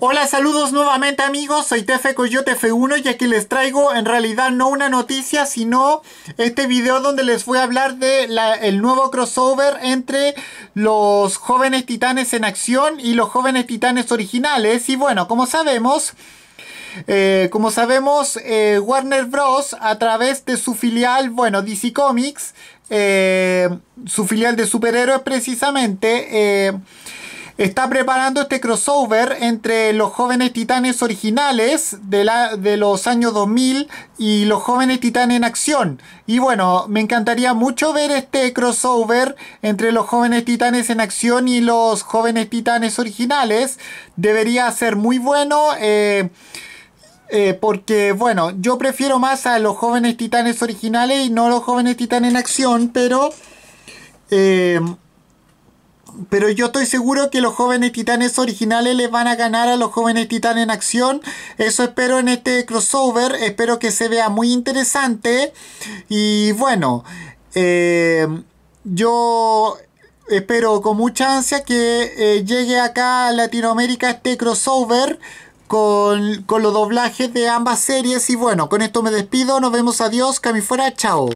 Hola, saludos nuevamente amigos, soy Tefe Coyote F1 y aquí les traigo en realidad no una noticia, sino este video donde les voy a hablar de el nuevo crossover entre los jóvenes titanes en acción y los jóvenes titanes originales. Y bueno, como sabemos... Eh, como sabemos, eh, Warner Bros. a través de su filial, bueno, DC Comics, eh, su filial de superhéroes precisamente, está preparando este crossover entre los jóvenes titanes originales de, la, de los años 2000 y los jóvenes titanes en acción. Y bueno, me encantaría mucho ver este crossover entre los jóvenes titanes en acción y los jóvenes titanes originales. Debería ser muy bueno. Eh, eh, porque bueno, yo prefiero más a los jóvenes titanes originales y no a los jóvenes titanes en acción, pero eh, pero yo estoy seguro que los jóvenes titanes originales les van a ganar a los jóvenes titanes en acción. Eso espero en este crossover. Espero que se vea muy interesante. Y bueno, eh, yo espero con mucha ansia que eh, llegue acá a Latinoamérica este crossover. Con, con los doblajes de ambas series y bueno, con esto me despido, nos vemos, adiós, cami fuera, chao.